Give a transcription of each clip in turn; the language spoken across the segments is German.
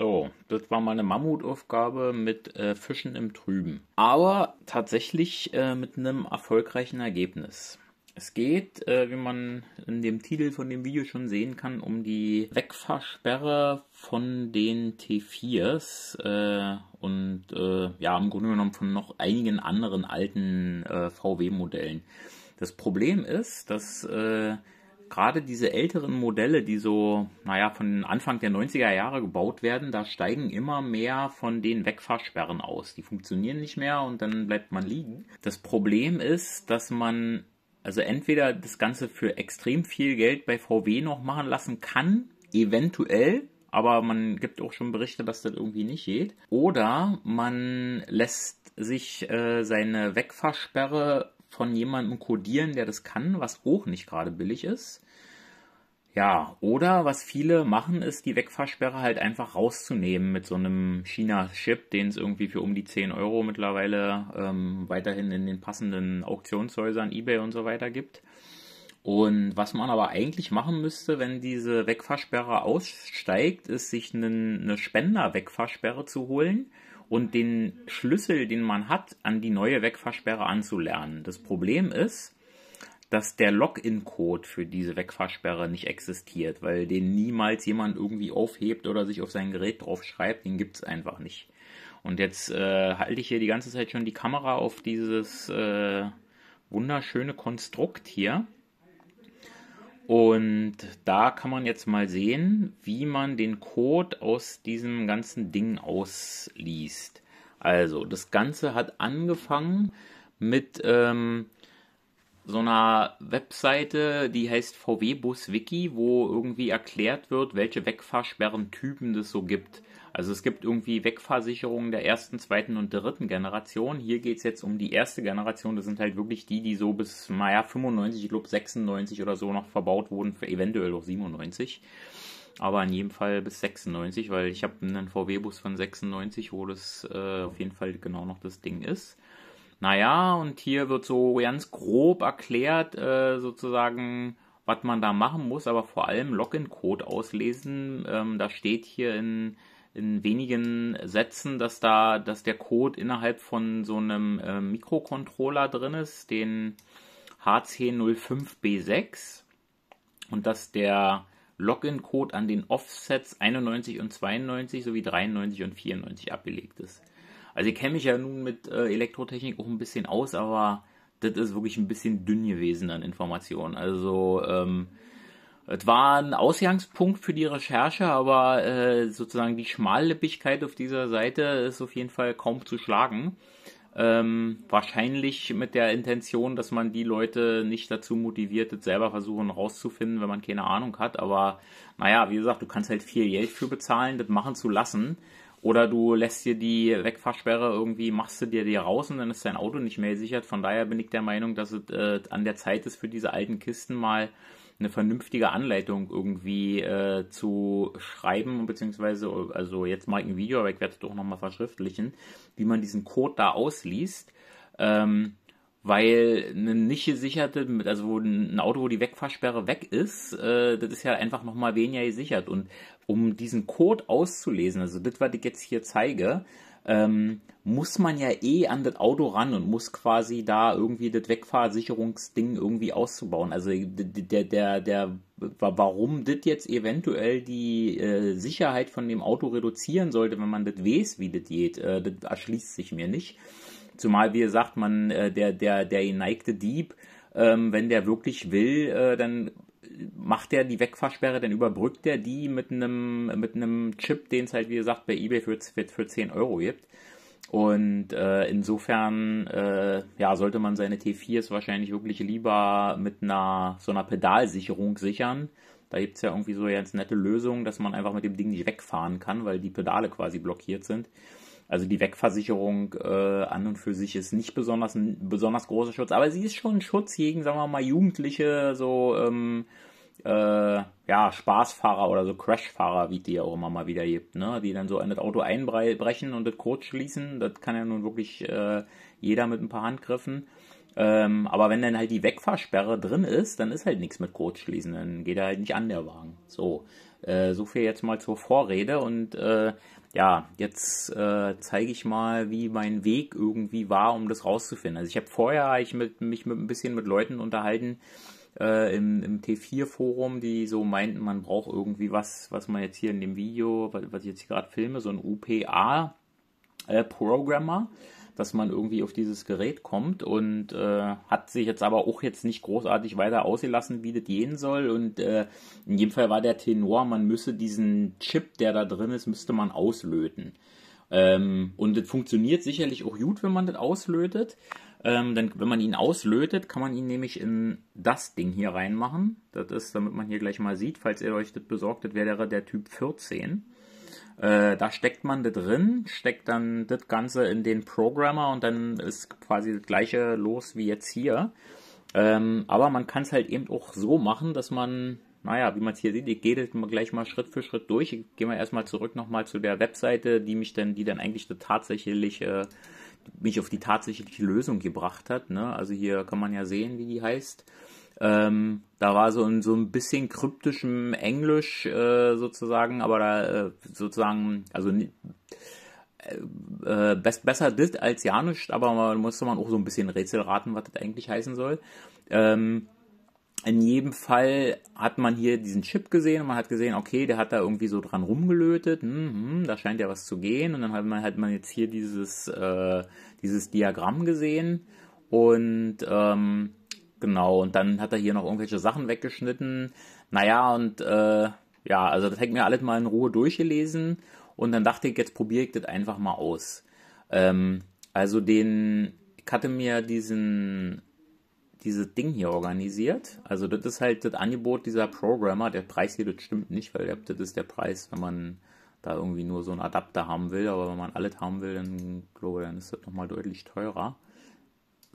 So, das war mal eine Mammutaufgabe mit äh, Fischen im Trüben. Aber tatsächlich äh, mit einem erfolgreichen Ergebnis. Es geht, äh, wie man in dem Titel von dem Video schon sehen kann, um die Wegfahrsperre von den T4s äh, und äh, ja, im Grunde genommen von noch einigen anderen alten äh, VW-Modellen. Das Problem ist, dass gerade diese älteren Modelle, die so, naja, von Anfang der 90er Jahre gebaut werden, da steigen immer mehr von den Wegfahrsperren aus. Die funktionieren nicht mehr und dann bleibt man liegen. Das Problem ist, dass man also entweder das Ganze für extrem viel Geld bei VW noch machen lassen kann, eventuell, aber man gibt auch schon Berichte, dass das irgendwie nicht geht. Oder man lässt sich äh, seine Wegfahrsperre von jemandem kodieren, der das kann, was auch nicht gerade billig ist. Ja, oder was viele machen, ist die Wegfahrsperre halt einfach rauszunehmen mit so einem China-Chip, den es irgendwie für um die 10 Euro mittlerweile ähm, weiterhin in den passenden Auktionshäusern, eBay und so weiter gibt. Und was man aber eigentlich machen müsste, wenn diese Wegfahrsperre aussteigt, ist, sich einen, eine Spender-Wegfahrsperre zu holen und den Schlüssel, den man hat, an die neue Wegfahrsperre anzulernen. Das Problem ist, dass der Login-Code für diese Wegfahrsperre nicht existiert, weil den niemals jemand irgendwie aufhebt oder sich auf sein Gerät drauf schreibt, den gibt es einfach nicht. Und jetzt äh, halte ich hier die ganze Zeit schon die Kamera auf dieses äh, wunderschöne Konstrukt hier. Und da kann man jetzt mal sehen, wie man den Code aus diesem ganzen Ding ausliest. Also, das Ganze hat angefangen mit ähm, so einer Webseite, die heißt VW Bus Wiki, wo irgendwie erklärt wird, welche Wegfahrsperrentypen es so gibt. Also es gibt irgendwie Wegfahrsicherungen der ersten, zweiten und dritten Generation. Hier geht es jetzt um die erste Generation. Das sind halt wirklich die, die so bis, naja, 95, ich glaube 96 oder so noch verbaut wurden, eventuell auch 97. Aber in jedem Fall bis 96, weil ich habe einen VW-Bus von 96, wo das äh, auf jeden Fall genau noch das Ding ist naja, und hier wird so ganz grob erklärt, äh, sozusagen, was man da machen muss, aber vor allem Login-Code auslesen. Ähm, da steht hier in, in wenigen Sätzen, dass da, dass der Code innerhalb von so einem äh, Mikrocontroller drin ist, den HC05B6 und dass der Login-Code an den Offsets 91 und 92 sowie 93 und 94 abgelegt ist. Also ich kenne mich ja nun mit äh, Elektrotechnik auch ein bisschen aus, aber das ist wirklich ein bisschen dünn gewesen an Informationen. Also ähm, es war ein Ausgangspunkt für die Recherche, aber äh, sozusagen die Schmallippigkeit auf dieser Seite ist auf jeden Fall kaum zu schlagen. Ähm, wahrscheinlich mit der Intention, dass man die Leute nicht dazu motiviert, das selber versuchen rauszufinden, wenn man keine Ahnung hat. Aber naja, wie gesagt, du kannst halt viel Geld für bezahlen, das machen zu lassen. Oder du lässt dir die Wegfahrsperre irgendwie, machst du dir die raus und dann ist dein Auto nicht mehr gesichert. Von daher bin ich der Meinung, dass es äh, an der Zeit ist, für diese alten Kisten mal eine vernünftige Anleitung irgendwie äh, zu schreiben, beziehungsweise, also jetzt mache ich ein Video, aber ich werde es doch nochmal verschriftlichen, wie man diesen Code da ausliest. Ähm, weil eine nicht gesicherte, also ein Auto, wo die Wegfahrsperre weg ist, äh, das ist ja einfach nochmal weniger gesichert. Und um diesen Code auszulesen, also das, was ich jetzt hier zeige, ähm, muss man ja eh an das Auto ran und muss quasi da irgendwie das Wegfahrsicherungsding irgendwie auszubauen. Also der, der, der, warum das jetzt eventuell die äh, Sicherheit von dem Auto reduzieren sollte, wenn man das weiß, wie das geht, äh, das erschließt sich mir nicht. Zumal, wie gesagt, man, äh, der, der, der geneigte Dieb, ähm, wenn der wirklich will, äh, dann macht der die Wegfahrsperre, dann überbrückt der die mit einem, mit einem Chip, den es halt, wie gesagt, bei eBay für, für 10 Euro gibt. Und äh, insofern äh, ja, sollte man seine T4s wahrscheinlich wirklich lieber mit einer so einer Pedalsicherung sichern. Da gibt es ja irgendwie so jetzt nette Lösungen, dass man einfach mit dem Ding nicht wegfahren kann, weil die Pedale quasi blockiert sind. Also die Wegversicherung äh, an und für sich ist nicht besonders ein besonders großer Schutz, aber sie ist schon ein Schutz gegen, sagen wir mal, Jugendliche, so ähm, äh, ja, Spaßfahrer oder so Crashfahrer, wie die ja auch immer mal wieder gibt, ne? die dann so in das Auto einbrechen und das kurz schließen. Das kann ja nun wirklich äh, jeder mit ein paar Handgriffen. Ähm, aber wenn dann halt die Wegfahrsperre drin ist, dann ist halt nichts mit Kurzschließen, dann geht er halt nicht an der Wagen. So, äh, so viel jetzt mal zur Vorrede und äh, ja, jetzt äh, zeige ich mal, wie mein Weg irgendwie war, um das rauszufinden. Also ich habe vorher ich mit, mich mit ein bisschen mit Leuten unterhalten, äh, im, im T4-Forum, die so meinten, man braucht irgendwie was, was man jetzt hier in dem Video, was, was ich jetzt gerade filme, so ein UPA-Programmer. Äh, dass man irgendwie auf dieses Gerät kommt und äh, hat sich jetzt aber auch jetzt nicht großartig weiter ausgelassen, wie das gehen soll. Und äh, in jedem Fall war der Tenor, man müsse diesen Chip, der da drin ist, müsste man auslöten. Ähm, und das funktioniert sicherlich auch gut, wenn man das auslötet. Ähm, dann, wenn man ihn auslötet, kann man ihn nämlich in das Ding hier reinmachen. Das ist, damit man hier gleich mal sieht, falls ihr euch das besorgt, das wäre der Typ 14. Äh, da steckt man das drin, steckt dann das Ganze in den Programmer und dann ist quasi das gleiche los wie jetzt hier. Ähm, aber man kann es halt eben auch so machen, dass man, naja, wie man es hier sieht, ich gehe das gleich mal Schritt für Schritt durch. Ich gehe mal erstmal zurück nochmal zu der Webseite, die mich dann, die dann eigentlich das tatsächliche mich auf die tatsächliche Lösung gebracht hat. Ne? Also hier kann man ja sehen, wie die heißt. Ähm, da war so in so ein bisschen kryptischem Englisch äh, sozusagen, aber da äh, sozusagen, also äh, äh best, besser das als Janisch, aber man musste man auch so ein bisschen Rätsel raten, was das eigentlich heißen soll. Ähm, in jedem Fall hat man hier diesen Chip gesehen und man hat gesehen, okay, der hat da irgendwie so dran rumgelötet, mhm, da scheint ja was zu gehen. Und dann hat man, hat man jetzt hier dieses, äh, dieses Diagramm gesehen und ähm, genau, und dann hat er hier noch irgendwelche Sachen weggeschnitten. Naja, und äh, ja, also das hätte ich mir alles mal in Ruhe durchgelesen und dann dachte ich, jetzt probiere ich das einfach mal aus. Ähm, also den, ich hatte mir diesen dieses Ding hier organisiert. Also das ist halt das Angebot dieser Programmer. Der Preis hier, das stimmt nicht, weil das ist der Preis, wenn man da irgendwie nur so einen Adapter haben will. Aber wenn man alles haben will, dann glaube ich, dann ist das nochmal deutlich teurer.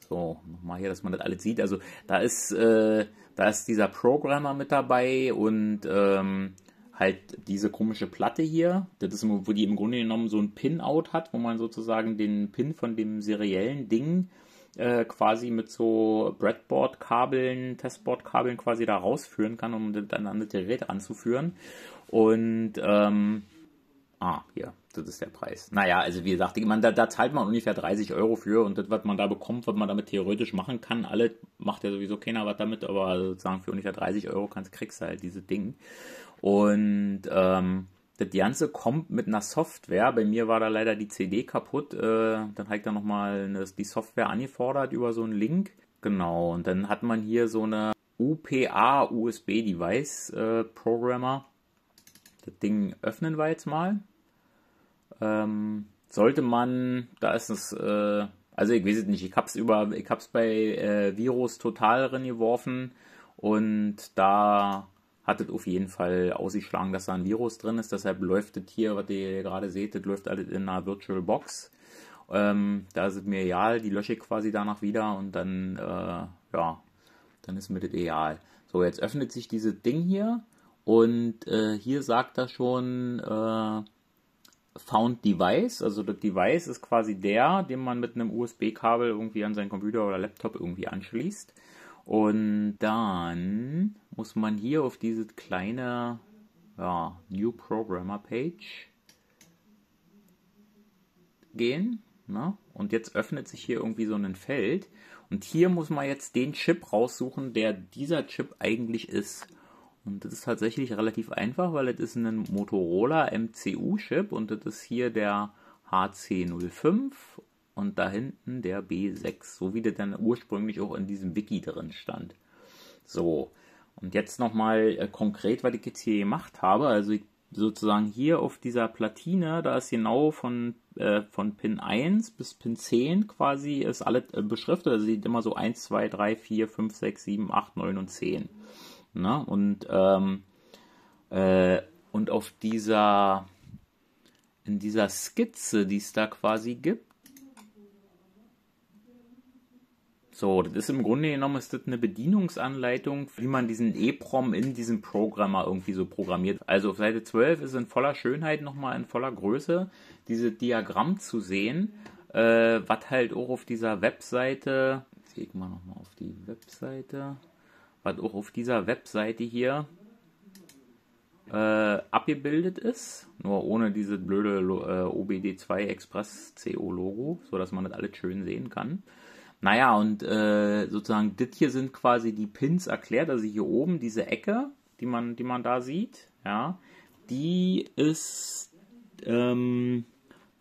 So, nochmal hier, dass man das alles sieht. Also da ist, äh, da ist dieser Programmer mit dabei und ähm, halt diese komische Platte hier. Das ist, wo die im Grunde genommen so ein Pin-Out hat, wo man sozusagen den Pin von dem seriellen Ding äh, quasi mit so Breadboard-Kabeln, Testboard-Kabeln quasi da rausführen kann, um dann an das Gerät anzuführen. Und ähm, ah, hier, das ist der Preis. Naja, also wie gesagt, man, da, da, zahlt man ungefähr 30 Euro für und das, was man da bekommt, was man damit theoretisch machen kann, alle macht ja sowieso keiner was damit, aber sozusagen für ungefähr 30 Euro kannst, kriegst du halt dieses Ding. Und ähm, das Ganze kommt mit einer Software. Bei mir war da leider die CD kaputt. Äh, dann hat er nochmal die Software angefordert über so einen Link. Genau, und dann hat man hier so eine UPA USB Device äh, Programmer. Das Ding öffnen wir jetzt mal. Ähm, sollte man, da ist es, äh, also ich weiß es nicht, ich hab's über, ich hab's bei äh, Virus total reingeworfen und da hat es auf jeden Fall ausgeschlagen, dass da ein Virus drin ist. Deshalb läuft das hier, was ihr gerade seht, das läuft alles in einer Virtual Box. Ähm, da ist es mir egal, die lösche ich quasi danach wieder und dann, äh, ja, dann ist mir das egal. So, jetzt öffnet sich dieses Ding hier und äh, hier sagt er schon äh, Found Device. Also das Device ist quasi der, den man mit einem USB-Kabel irgendwie an seinen Computer oder Laptop irgendwie anschließt. Und dann muss man hier auf diese kleine ja, New Programmer Page gehen. Na? Ne? Und jetzt öffnet sich hier irgendwie so ein Feld. Und hier muss man jetzt den Chip raussuchen, der dieser Chip eigentlich ist. Und das ist tatsächlich relativ einfach, weil das ist ein Motorola MCU-Chip und das ist hier der HC05 und da hinten der B6, so wie der dann ursprünglich auch in diesem Wiki drin stand. So, und jetzt nochmal äh, konkret, was ich jetzt hier gemacht habe. Also ich, sozusagen hier auf dieser Platine, da ist genau von, äh, von Pin 1 bis Pin 10 quasi, ist alles äh, beschriftet. Also sieht immer so 1, 2, 3, 4, 5, 6, 7, 8, 9 und 10. Na, ne? und, ähm, äh, und auf dieser, in dieser Skizze, die es da quasi gibt, So, das ist im Grunde genommen ist das eine Bedienungsanleitung, wie man diesen EEPROM in diesem Programmer irgendwie so programmiert. Also auf Seite 12 ist in voller Schönheit nochmal in voller Größe dieses Diagramm zu sehen, äh, was halt auch auf dieser Webseite, jetzt gehe ich mal nochmal auf die Webseite, was auch auf dieser Webseite hier äh, abgebildet ist, nur ohne dieses blöde äh, OBD2 Express CO Logo, sodass man das alles schön sehen kann. Naja, und äh, sozusagen, das hier sind quasi die Pins erklärt, also hier oben diese Ecke, die man, die man da sieht, ja, die ist, ähm,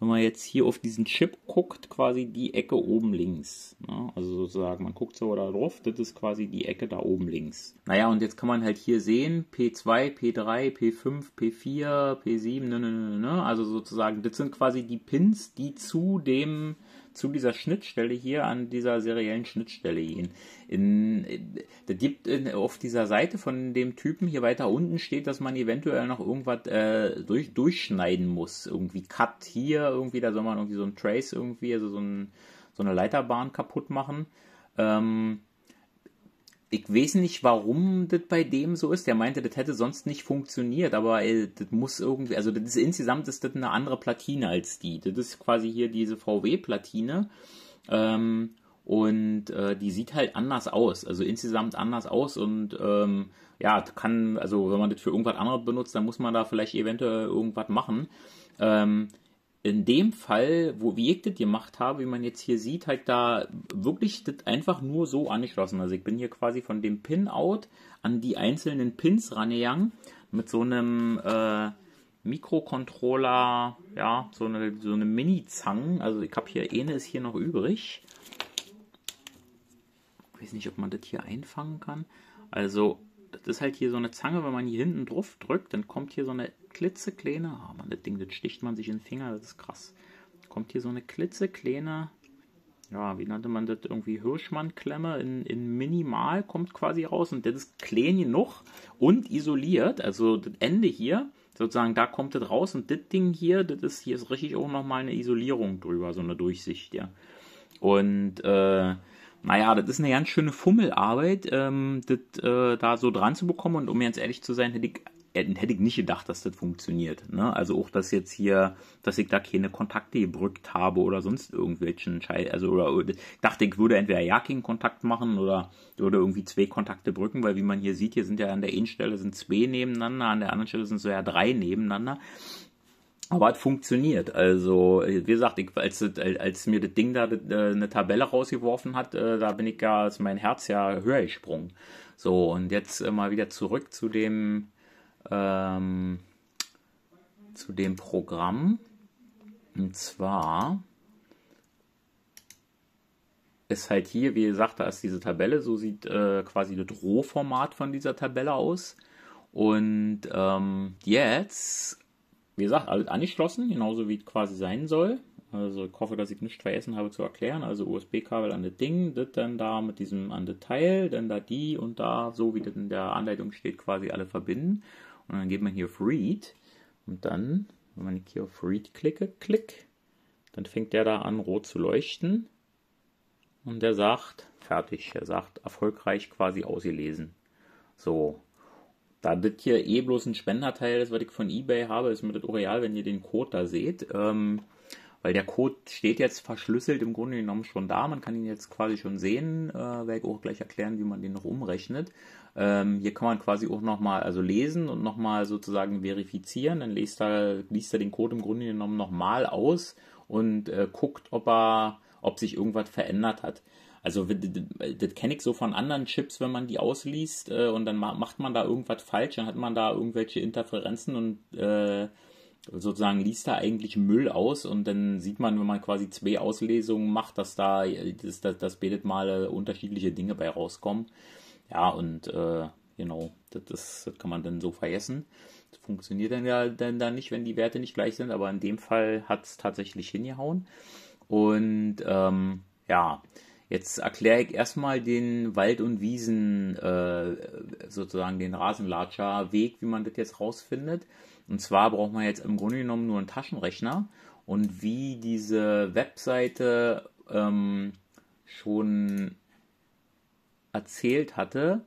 wenn man jetzt hier auf diesen Chip guckt, quasi die Ecke oben links. Ne? Also sozusagen, man guckt so da drauf, das ist quasi die Ecke da oben links. Naja, und jetzt kann man halt hier sehen, P2, P3, P5, P4, P7, ne, ne, ne, ne. Also sozusagen, das sind quasi die Pins, die zu dem zu dieser Schnittstelle hier, an dieser seriellen Schnittstelle gehen. In, in, das gibt in, auf dieser Seite von dem Typen hier weiter unten steht, dass man eventuell noch irgendwas äh, durch, durchschneiden muss. Irgendwie Cut hier, irgendwie, da soll man irgendwie so ein Trace irgendwie, also so, ein, so eine Leiterbahn kaputt machen. Ähm, ich weiß nicht, warum das bei dem so ist. Der meinte, das hätte sonst nicht funktioniert, aber ey, äh, das muss irgendwie, also das ist, insgesamt ist das eine andere Platine als die. Das ist quasi hier diese VW-Platine. Ähm, und äh, die sieht halt anders aus, also insgesamt anders aus und ähm, ja, kann, also wenn man das für irgendwas anderes benutzt, dann muss man da vielleicht eventuell irgendwas machen. Ähm, in dem Fall, wo ich das gemacht habe, wie man jetzt hier sieht, halt da wirklich das einfach nur so angeschlossen. Also ich bin hier quasi von dem Pin-Out an die einzelnen Pins rangegangen mit so einem äh, Mikrocontroller, ja, so eine, so eine Mini-Zange. Also ich habe hier, eine ist hier noch übrig. Ich weiß nicht, ob man das hier einfangen kann. Also das ist halt hier so eine Zange, wenn man hier hinten drauf drückt, dann kommt hier so eine klitzekleine, ah oh man, das Ding, das sticht man sich in den Finger, das ist krass. Kommt hier so eine klitzekleine, ja, wie nannte man das, irgendwie Hirschmann-Klemme in, in minimal, kommt quasi raus und das ist klein genug und isoliert, also das Ende hier, sozusagen, da kommt das raus und das Ding hier, das ist, hier ist richtig auch nochmal eine Isolierung drüber, so eine Durchsicht, ja. Und, äh, naja, das ist eine ganz schöne Fummelarbeit, ähm, das äh, da so dran zu bekommen. Und um ganz ehrlich zu sein, hätte ich, äh, hätte ich nicht gedacht, dass das funktioniert. Ne? Also auch, dass jetzt hier, dass ich da keine Kontakte gebrückt habe oder sonst irgendwelchen Scheiß. Also oder, oder dachte, ich würde entweder ja keinen Kontakt machen oder würde irgendwie zwei Kontakte brücken, weil wie man hier sieht, hier sind ja an der einen Stelle sind zwei nebeneinander, an der anderen Stelle sind so ja drei nebeneinander. Aber es funktioniert. Also, wie gesagt, ich, als, als mir das Ding da äh, eine Tabelle rausgeworfen hat, äh, da bin ich ja, ist mein Herz ja höher gesprungen. So, und jetzt äh, mal wieder zurück zu dem, ähm, zu dem Programm. Und zwar ist halt hier, wie gesagt, da ist diese Tabelle, so sieht äh, quasi das Rohformat von dieser Tabelle aus. Und ähm, jetzt wie gesagt, alles angeschlossen, genauso wie es quasi sein soll. Also ich hoffe, dass ich nichts vergessen habe zu erklären. Also USB-Kabel an das Ding, das dann da mit diesem an das Teil, dann da die und da, so wie das in der Anleitung steht, quasi alle verbinden. Und dann geht man hier auf Read und dann, wenn ich hier auf Read klicke, klick, dann fängt der da an rot zu leuchten und der sagt, fertig, er sagt erfolgreich quasi ausgelesen. So, da das hier eh bloß ein Spenderteil ist, was ich von eBay habe, ist mir das Oreal, wenn ihr den Code da seht. Ähm, weil der Code steht jetzt verschlüsselt im Grunde genommen schon da. Man kann ihn jetzt quasi schon sehen. Äh, werde ich auch gleich erklären, wie man den noch umrechnet. Ähm, hier kann man quasi auch nochmal also lesen und nochmal sozusagen verifizieren. Dann liest er, liest er den Code im Grunde genommen nochmal aus und äh, guckt, ob, er, ob sich irgendwas verändert hat. Also das kenne ich so von anderen Chips, wenn man die ausliest äh, und dann macht man da irgendwas falsch, dann hat man da irgendwelche Interferenzen und äh, sozusagen liest da eigentlich Müll aus und dann sieht man, wenn man quasi zwei Auslesungen macht, dass da äh, das, dass, dass betet mal äh, unterschiedliche Dinge bei rauskommen. Ja, und äh, genau, das, das, kann man dann so vergessen. Das funktioniert dann ja dann, dann nicht, wenn die Werte nicht gleich sind, aber in dem Fall hat es tatsächlich hingehauen. Und ähm, ja, Jetzt erkläre ich erstmal den Wald- und Wiesen, äh, sozusagen den Rasenlatscher-Weg, wie man das jetzt rausfindet. Und zwar braucht man jetzt im Grunde genommen nur einen Taschenrechner und wie diese Webseite ähm, schon erzählt hatte,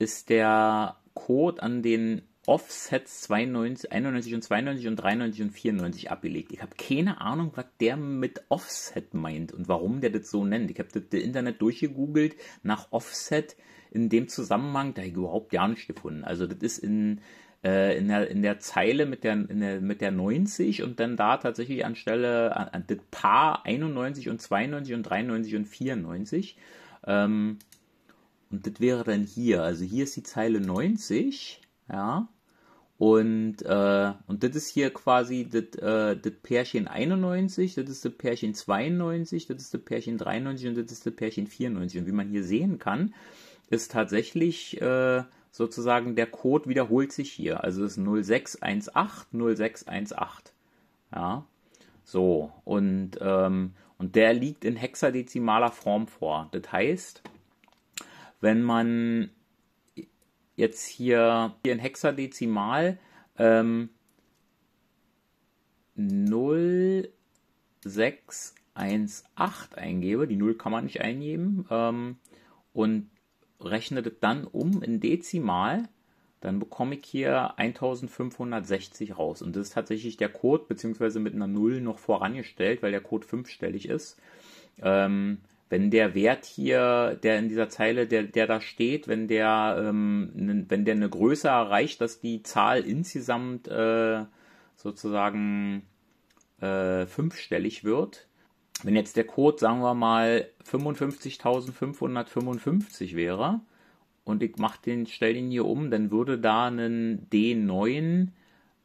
ist der Code an den Offsets 92, 91 und 92 und 93 und 94 abgelegt. Ich habe keine Ahnung, was der mit Offset meint und warum der das so nennt. Ich habe das, Internet durchgegoogelt nach Offset in dem Zusammenhang, da habe ich überhaupt gar nichts gefunden. Also das ist in, äh, in, der, in der Zeile mit der, in der, mit der 90 und dann da tatsächlich anstelle an, an das Paar 91 und 92 und 93 und 94. Ähm, und das wäre dann hier. Also hier ist die Zeile 90. Ja, und, äh, und das ist hier quasi das, äh, Pärchen 91, das ist das Pärchen 92, das ist das Pärchen 93 und das ist das Pärchen 94. Und wie man hier sehen kann, ist tatsächlich äh, sozusagen der Code wiederholt sich hier. Also es ist 0618, 0618. Ja, so. Und, ähm, und der liegt in hexadezimaler Form vor. Das heißt, wenn man jetzt hier, hier in Hexadezimal ähm, 0618 eingebe, die 0 kann man nicht eingeben, ähm, und rechne das dann um in Dezimal, dann bekomme ich hier 1560 raus. Und das ist tatsächlich der Code, beziehungsweise mit einer 0 noch vorangestellt, weil der Code fünfstellig ist. Ähm, wenn der Wert hier, der in dieser Zeile, der, der da steht, wenn der, ähm, wenn der eine Größe erreicht, dass die Zahl insgesamt äh, sozusagen äh, fünfstellig wird, wenn jetzt der Code, sagen wir mal, 55.555 wäre und ich mach den, stell den hier um, dann würde da ein D9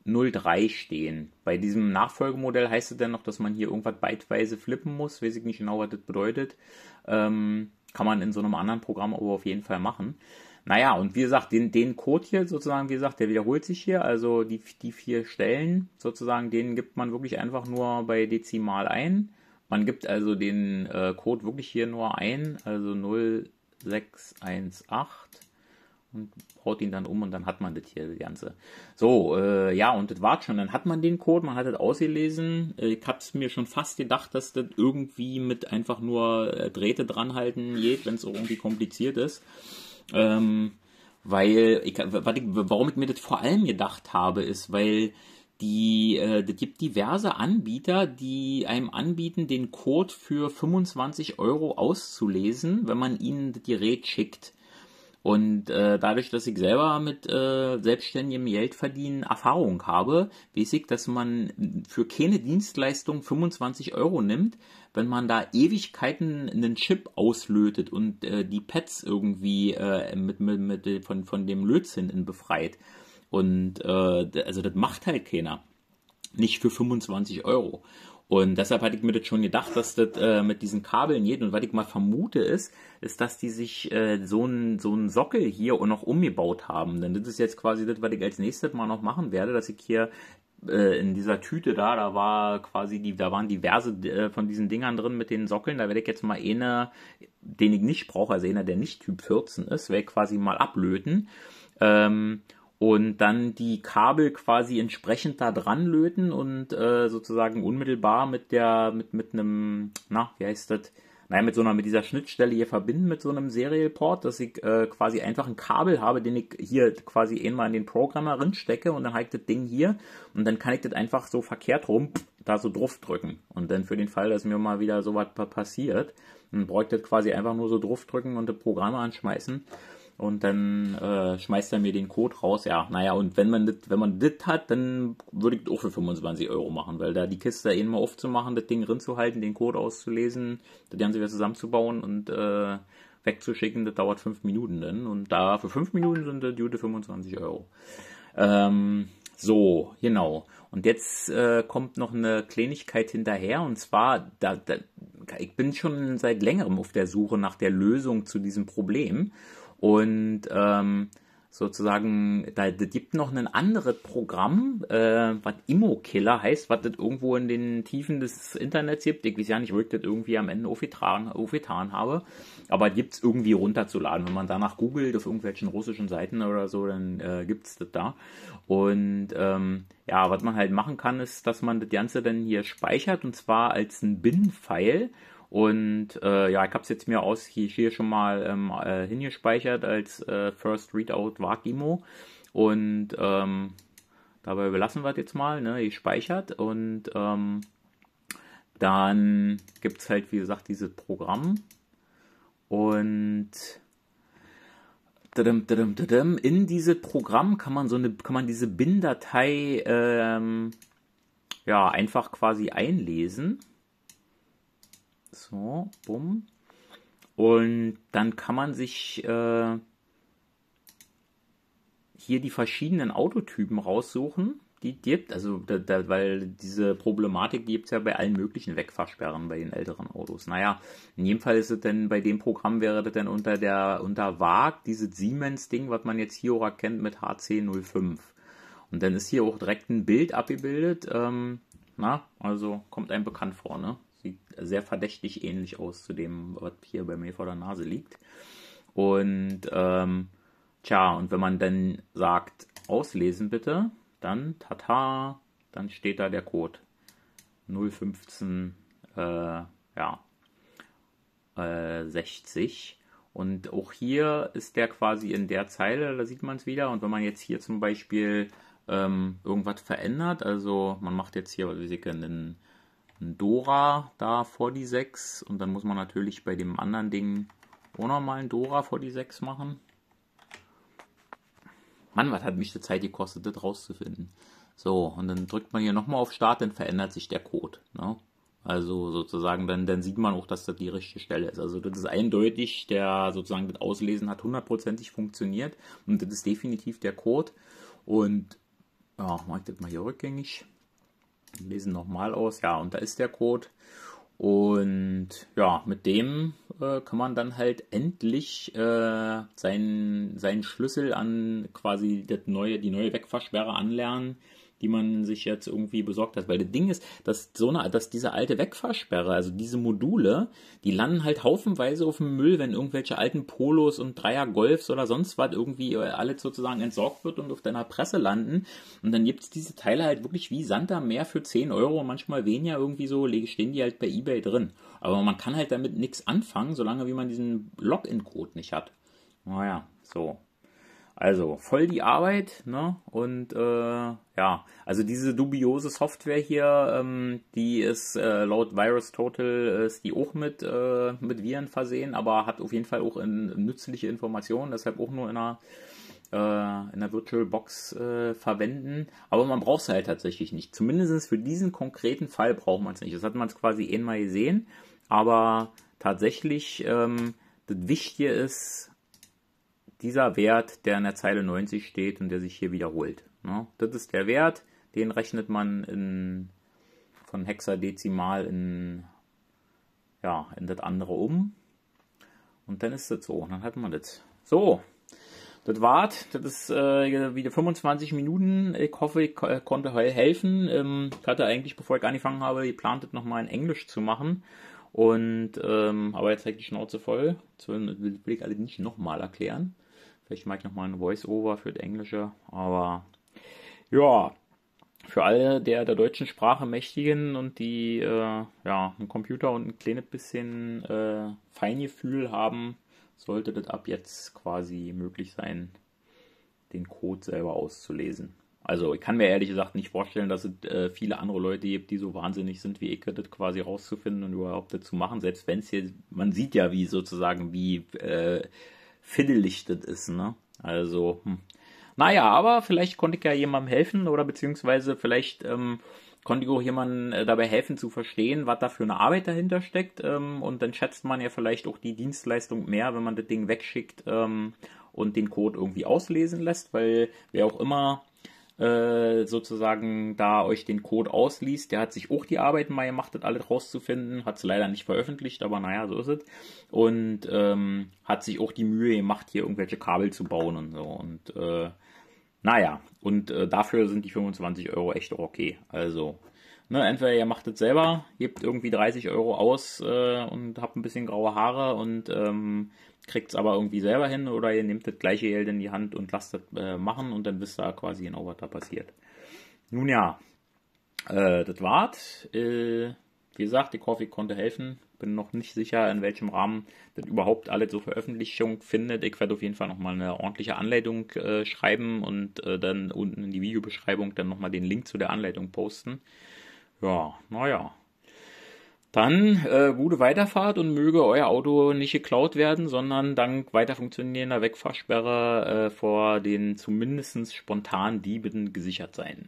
03 stehen. Bei diesem Nachfolgemodell heißt es dann noch, dass man hier irgendwas byteweise flippen muss. Weiß ich nicht genau, was das bedeutet. Ähm, kann man in so einem anderen Programm aber auf jeden Fall machen. Naja, und wie gesagt, den, den Code hier sozusagen, wie gesagt, der wiederholt sich hier. Also die, die vier Stellen sozusagen, den gibt man wirklich einfach nur bei Dezimal ein. Man gibt also den äh, Code wirklich hier nur ein, also 0618 und haut ihn dann um und dann hat man das hier, das Ganze. So, äh, ja, und das war's schon. Dann hat man den Code, man hat das ausgelesen. Äh, ich hab's mir schon fast gedacht, dass das irgendwie mit einfach nur äh, Drähte dranhalten geht, wenn es irgendwie kompliziert ist. Ähm, weil, ich, warum ich mir das vor allem gedacht habe, ist, weil die, äh, das gibt diverse Anbieter, die einem anbieten, den Code für 25 Euro auszulesen, wenn man ihnen das Gerät schickt. Und äh, dadurch, dass ich selber mit äh, selbstständigem Geld verdienen Erfahrung habe, weiß ich, dass man für keine Dienstleistung 25 Euro nimmt, wenn man da Ewigkeiten einen Chip auslötet und äh, die Pets irgendwie äh, mit, mit, mit, von, von dem Lötzinn befreit. Und äh, also das macht halt keiner. Nicht für 25 Euro. Und deshalb hatte ich mir das schon gedacht, dass das äh, mit diesen Kabeln geht. Und was ich mal vermute ist, ist, dass die sich äh, so einen so Sockel hier und noch umgebaut haben. Denn das ist jetzt quasi das, was ich als nächstes mal noch machen werde, dass ich hier äh, in dieser Tüte da, da war quasi die, da waren diverse äh, von diesen Dingern drin mit den Sockeln. Da werde ich jetzt mal einer, den ich nicht brauche, also einer, der nicht Typ 14 ist, werde ich quasi mal ablöten. Ähm, und dann die Kabel quasi entsprechend da dran löten und äh, sozusagen unmittelbar mit der, mit, mit einem, na, wie heißt das? Naja, mit so einer, mit dieser Schnittstelle hier verbinden mit so einem Serial Port, dass ich äh, quasi einfach ein Kabel habe, den ich hier quasi einmal in den Programmer stecke und dann halt das Ding hier und dann kann ich das einfach so verkehrt rum da so drauf drücken. Und dann für den Fall, dass mir mal wieder sowas passiert, dann bräuchte ich das quasi einfach nur so drauf drücken und das Programm anschmeißen und dann äh, schmeißt er mir den Code raus. Ja, naja, und wenn man das, wenn man das hat, dann würde ich das auch für 25 Euro machen, weil da die Kiste eben eh mal aufzumachen, das Ding rinzuhalten, den Code auszulesen, das Ganze wieder zusammenzubauen und äh, wegzuschicken, das dauert 5 Minuten dann. Und da für 5 Minuten sind das gute 25 Euro. Ähm, so, genau. Und jetzt äh, kommt noch eine Kleinigkeit hinterher und zwar, da, da, ich bin schon seit längerem auf der Suche nach der Lösung zu diesem Problem und ähm, sozusagen, da gibt noch ein anderes Programm, äh, was Immo-Killer heißt, was das irgendwo in den Tiefen des Internets gibt. Ich weiß ja nicht, wo ich das irgendwie am Ende aufgetan habe, aber gibt es irgendwie runterzuladen. Wenn man danach googelt auf irgendwelchen russischen Seiten oder so, dann äh, gibt es das da. Und ähm, ja, was man halt machen kann, ist, dass man das Ganze dann hier speichert und zwar als ein Bin-File und äh, ja, ich habe es jetzt mir aus hier, hier schon mal ähm, äh, hingespeichert als äh, First Readout Wagimo. Und ähm, dabei belassen wir es jetzt mal, ne, gespeichert. Und ähm, dann gibt es halt, wie gesagt, dieses Programm. Und in dieses Programm kann man so eine, kann man diese BIN-Datei ähm, ja, einfach quasi einlesen. So, bumm. Und dann kann man sich äh, hier die verschiedenen Autotypen raussuchen, die gibt. Also, da, da, weil diese Problematik gibt es ja bei allen möglichen Wegfahrsperren bei den älteren Autos. Naja, in jedem Fall ist es denn bei dem Programm wäre das dann unter der unter WAG, dieses Siemens-Ding, was man jetzt hier auch erkennt mit HC05. Und dann ist hier auch direkt ein Bild abgebildet. Ähm, na, also kommt einem bekannt vor, ne? sieht sehr verdächtig ähnlich aus zu dem, was hier bei mir vor der Nase liegt. Und ähm, tja, und wenn man dann sagt, auslesen bitte, dann tata, dann steht da der Code 015 äh, ja, äh, 60. Und auch hier ist der quasi in der Zeile, da sieht man es wieder. Und wenn man jetzt hier zum Beispiel ähm, irgendwas verändert, also man macht jetzt hier, was wie ich, einen Dora da vor die 6 und dann muss man natürlich bei dem anderen Ding auch nochmal ein Dora vor die 6 machen. Mann, was hat mich die Zeit gekostet, das rauszufinden. So, und dann drückt man hier nochmal auf Start, dann verändert sich der Code. Ne? Also sozusagen, dann, dann sieht man auch, dass das die richtige Stelle ist. Also das ist eindeutig, der sozusagen das Auslesen hat hundertprozentig funktioniert und das ist definitiv der Code. Und ja, mach ich das mal hier rückgängig lesen nochmal aus. Ja, und da ist der Code. Und ja, mit dem äh, kann man dann halt endlich äh, seinen, seinen Schlüssel an quasi das neue, die neue Wegfahrsperre anlernen die man sich jetzt irgendwie besorgt hat. Weil das Ding ist, dass so eine, dass diese alte Wegfahrsperre, also diese Module, die landen halt haufenweise auf dem Müll, wenn irgendwelche alten Polos und Dreier Golfs oder sonst was irgendwie äh, alles sozusagen entsorgt wird und auf deiner Presse landen. Und dann gibt es diese Teile halt wirklich wie Santa mehr für 10 Euro, und manchmal weniger irgendwie so, stehen die halt bei Ebay drin. Aber man kann halt damit nichts anfangen, solange wie man diesen Login-Code nicht hat. Naja, so. Also voll die Arbeit, ne? Und äh, ja, also diese dubiose Software hier, ähm, die ist äh, laut Virus Total ist die auch mit äh, mit Viren versehen, aber hat auf jeden Fall auch in, nützliche Informationen, deshalb auch nur in einer äh, in der VirtualBox äh, verwenden, aber man braucht es halt tatsächlich nicht. Zumindest für diesen konkreten Fall braucht man es nicht. Das hat man es quasi einmal gesehen, aber tatsächlich ähm, das Wichtige ist, dieser Wert, der in der Zeile 90 steht und der sich hier wiederholt. Ne? Das ist der Wert, den rechnet man in, von Hexadezimal in, ja, in das andere um. Und dann ist das so, und dann hat man das. So, das war's. Das ist äh, wieder 25 Minuten. Ich hoffe, ich ko konnte helfen. Ähm, ich hatte eigentlich, bevor ich angefangen habe, geplant, das nochmal in Englisch zu machen. Und ähm, aber jetzt habe ich die Schnauze voll. Das will ich alles nicht nochmal erklären. Vielleicht mache ich nochmal ein Voice-Over für das Englische, aber ja, für alle der der deutschen Sprache mächtigen und die äh, ja, einen Computer und ein kleines bisschen äh, Feingefühl haben, sollte das ab jetzt quasi möglich sein, den Code selber auszulesen. Also ich kann mir ehrlich gesagt nicht vorstellen, dass es äh, viele andere Leute gibt, die so wahnsinnig sind wie ich, das quasi rauszufinden und überhaupt das zu machen. Selbst wenn es hier, man sieht ja, wie sozusagen, wie äh, fiddelichtet ist, ne? Also, hm. naja, aber vielleicht konnte ich ja jemandem helfen oder beziehungsweise vielleicht ähm, konnte ich auch jemandem äh, dabei helfen zu verstehen, was da für eine Arbeit dahinter steckt. Ähm, und dann schätzt man ja vielleicht auch die Dienstleistung mehr, wenn man das Ding wegschickt ähm, und den Code irgendwie auslesen lässt, weil wer auch immer äh, sozusagen da euch den Code ausliest. Der hat sich auch die Arbeit mal gemacht, das alles rauszufinden. Hat es leider nicht veröffentlicht, aber naja, so ist es. Und ähm, hat sich auch die Mühe gemacht, hier irgendwelche Kabel zu bauen und so. Und äh, naja, und äh, dafür sind die 25 Euro echt okay. Also Ne, entweder ihr macht es selber, gebt irgendwie 30 Euro aus äh, und habt ein bisschen graue Haare und ähm, kriegt es aber irgendwie selber hin oder ihr nehmt das gleiche Geld in die Hand und lasst das äh, machen und dann wisst ihr quasi genau, was da passiert. Nun ja, äh, das war's. Äh, wie gesagt, ich hoffe, ich konnte helfen. Bin noch nicht sicher, in welchem Rahmen das überhaupt alles zur Veröffentlichung findet. Ich werde auf jeden Fall nochmal eine ordentliche Anleitung äh, schreiben und äh, dann unten in die Videobeschreibung dann nochmal den Link zu der Anleitung posten. Ja, naja. Dann äh, gute Weiterfahrt und möge euer Auto nicht geklaut werden, sondern dank weiter funktionierender Wegfahrsperre äh, vor den zumindest spontan Dieben gesichert sein.